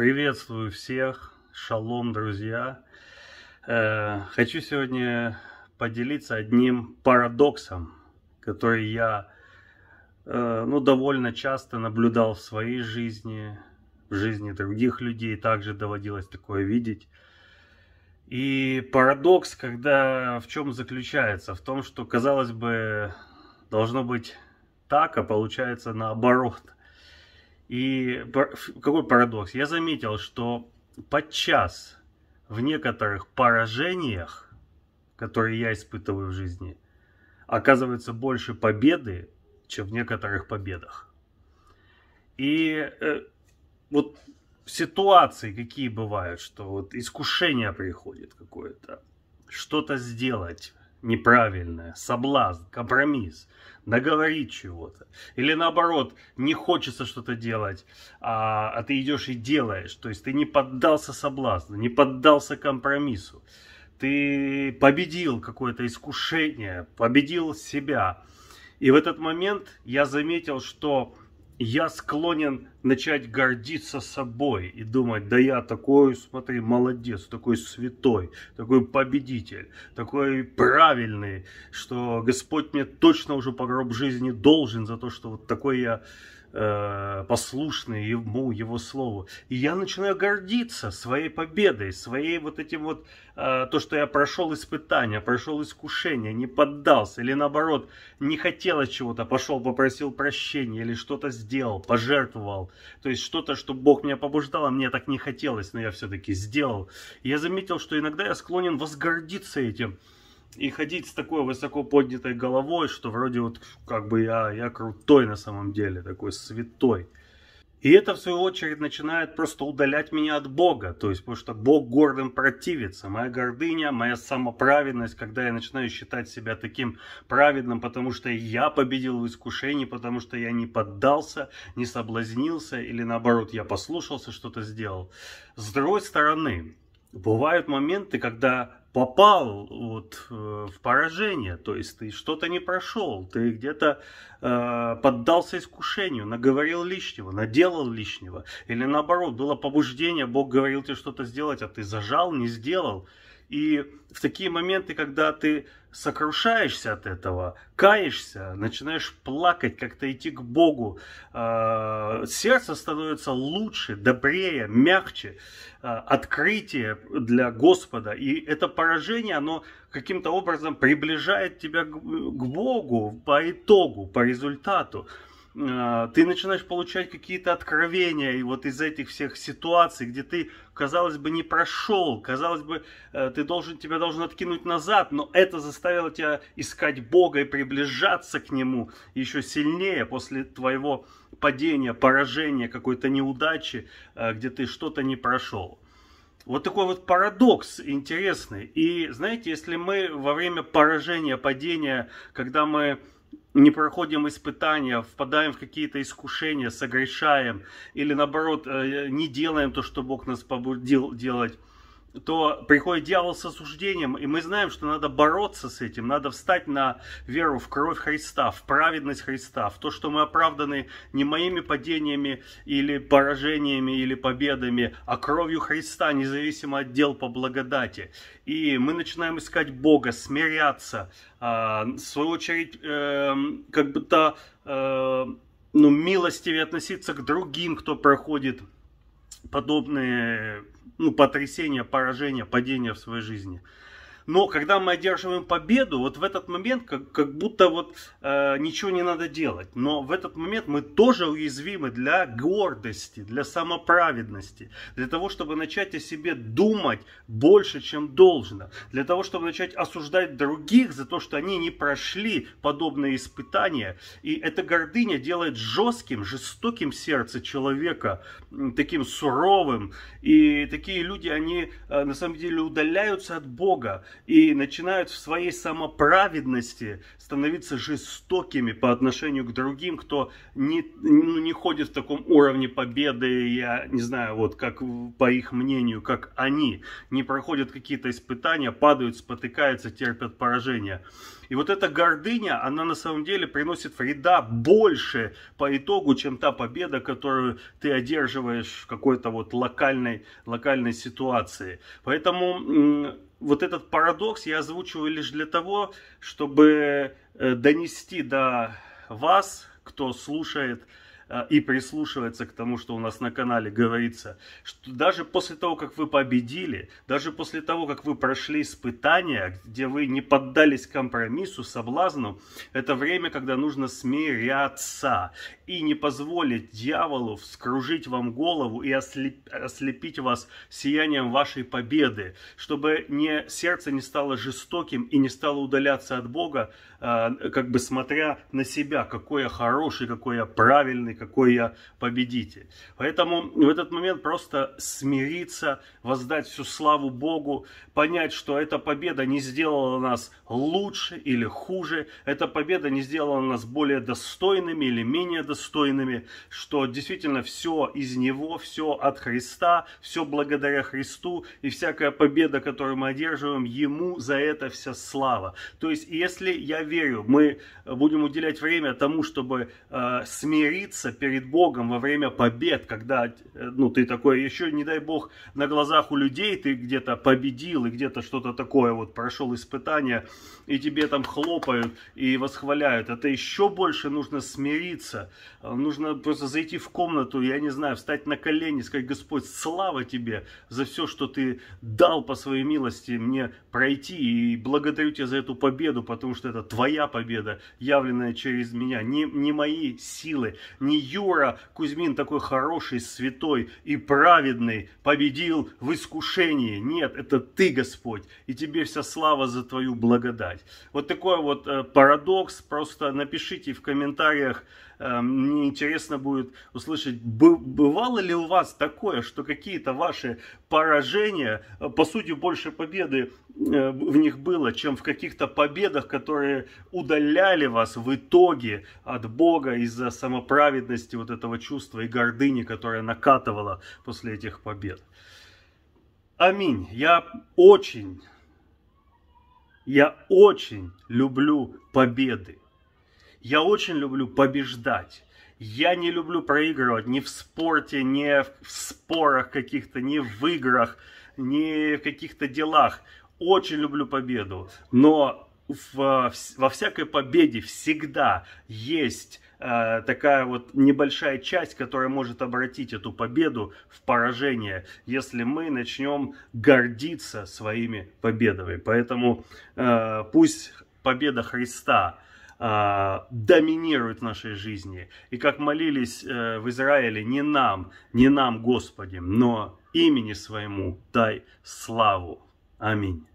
Приветствую всех, шалом, друзья. Э, хочу сегодня поделиться одним парадоксом, который я э, ну, довольно часто наблюдал в своей жизни, в жизни других людей также доводилось такое видеть. И парадокс, когда в чем заключается? В том, что, казалось бы, должно быть так, а получается наоборот – и какой парадокс? Я заметил, что подчас в некоторых поражениях, которые я испытываю в жизни, оказывается больше победы, чем в некоторых победах. И э, вот ситуации какие бывают, что вот искушение приходит какое-то, что-то сделать, неправильное, соблазн, компромисс, наговорить чего-то. Или наоборот, не хочется что-то делать, а, а ты идешь и делаешь. То есть ты не поддался соблазну, не поддался компромиссу. Ты победил какое-то искушение, победил себя. И в этот момент я заметил, что я склонен начать гордиться собой и думать, да я такой, смотри, молодец, такой святой, такой победитель, такой правильный, что Господь мне точно уже по гроб жизни должен за то, что вот такой я э, послушные ему его слову. И я начинаю гордиться своей победой, своей вот этим вот, э, то, что я прошел испытания, прошел искушение, не поддался, или наоборот, не хотел чего-то, пошел, попросил прощения, или что-то сделал, пожертвовал. То есть что-то, что Бог меня побуждал, а мне так не хотелось, но я все-таки сделал. И я заметил, что иногда я склонен возгордиться этим и ходить с такой высоко поднятой головой, что вроде вот как бы я, я крутой на самом деле, такой святой. И это, в свою очередь, начинает просто удалять меня от Бога. То есть, потому что Бог гордым противится. Моя гордыня, моя самоправедность, когда я начинаю считать себя таким праведным, потому что я победил в искушении, потому что я не поддался, не соблазнился, или наоборот, я послушался, что-то сделал. С другой стороны, бывают моменты, когда попал вот э, в поражение, то есть ты что-то не прошел, ты где-то э, поддался искушению, наговорил лишнего, наделал лишнего, или наоборот, было побуждение, Бог говорил тебе что-то сделать, а ты зажал, не сделал, и в такие моменты, когда ты сокрушаешься от этого, каешься, начинаешь плакать, как-то идти к Богу, а, сердце становится лучше, добрее, мягче, а, открытие для Господа. И это поражение, оно каким-то образом приближает тебя к Богу по итогу, по результату. Э, ты начинаешь получать какие-то откровения и вот из этих всех ситуаций, где ты, казалось бы, не прошел, казалось бы, э, ты должен, тебя должен откинуть назад, но это заставило тебя искать Бога и приближаться к Нему еще сильнее после твоего падения, поражения, какой-то неудачи, э, где ты что-то не прошел. Вот такой вот парадокс интересный. И знаете, если мы во время поражения, падения, когда мы не проходим испытания, впадаем в какие-то искушения, согрешаем или наоборот э, не делаем то, что Бог нас побудил делать, то приходит дьявол с осуждением, и мы знаем, что надо бороться с этим, надо встать на веру в кровь Христа, в праведность Христа, в то, что мы оправданы не моими падениями или поражениями или победами, а кровью Христа, независимо от дел по благодати. И мы начинаем искать Бога, смиряться, а, в свою очередь, эм, как бы то, э, ну, милостивее относиться к другим, кто проходит подобные ну, потрясения, поражения, падения в своей жизни. Но когда мы одерживаем победу, вот в этот момент как, как будто вот э, ничего не надо делать. Но в этот момент мы тоже уязвимы для гордости, для самоправедности, для того, чтобы начать о себе думать больше, чем должно, для того, чтобы начать осуждать других за то, что они не прошли подобные испытания. И эта гордыня делает жестким, жестоким сердце человека, таким суровым. И такие люди, они э, на самом деле удаляются от Бога и начинают в своей самоправедности становиться жестокими по отношению к другим, кто не, ну, не ходит в таком уровне победы, я не знаю, вот как по их мнению, как они, не проходят какие-то испытания, падают, спотыкаются, терпят поражение. И вот эта гордыня, она на самом деле приносит вреда больше по итогу, чем та победа, которую ты одерживаешь в какой-то вот локальной, локальной ситуации. Поэтому вот этот парадокс я озвучиваю лишь для того, чтобы э, донести до вас, кто слушает а, и прислушивается к тому, что у нас на канале говорится, что даже после того, как вы победили, даже после того, как вы прошли испытания, где вы не поддались компромиссу, соблазну, это время, когда нужно смиряться и не позволить дьяволу вскружить вам голову и ослеп, ослепить вас сиянием вашей победы, чтобы не, сердце не стало жестоким и не стало удаляться от Бога, э, как бы смотря на себя, какой я хороший, какой я правильный, какой я победитель. Поэтому в этот момент просто смириться, воздать всю славу Богу, понять, что эта победа не сделала нас лучше или хуже, эта победа не сделала нас более достойными или менее достойными, что действительно все из Него, все от Христа, все благодаря Христу и всякая победа, которую мы одерживаем, Ему за это вся слава. То есть, если я верю, мы будем уделять время тому, чтобы э, смириться, каяться перед Богом во время побед, когда, э, ну, ты такой, еще, не дай Бог, на глазах у людей ты где-то победил и где-то что-то такое, вот, прошел испытание, и тебе там хлопают и восхваляют. Это еще больше нужно смириться, э, нужно просто зайти в комнату, я не знаю, встать на колени, сказать, Господь, слава тебе за все, что ты дал по своей милости мне пройти, и благодарю тебя за эту победу, потому что это твоя победа, явленная через меня, не, не мои силы, не Юра Кузьмин такой хороший, святой и праведный победил в искушении. Нет, это ты, Господь, и тебе вся слава за твою благодать. Вот такой вот э, парадокс, просто напишите в комментариях, э, мне интересно будет услышать, бывало ли у вас такое, что какие-то ваши поражения, э, по сути, больше победы Э, в них было, чем в каких-то победах, которые удаляли вас в итоге от Бога из-за самоправедности вот этого чувства и гордыни, которая накатывала после этих побед. Аминь. Я очень, я очень люблю победы. Я очень люблю побеждать. Я не люблю проигрывать ни в спорте, ни в спорах каких-то, ни в играх, ни в каких-то делах очень люблю победу, но в, во всякой победе всегда есть э, такая вот небольшая часть, которая может обратить эту победу в поражение, если мы начнем гордиться своими победами. Поэтому э, пусть победа Христа э, доминирует в нашей жизни. И как молились э, в Израиле, не нам, не нам, Господи, но имени своему дай славу. Аминь.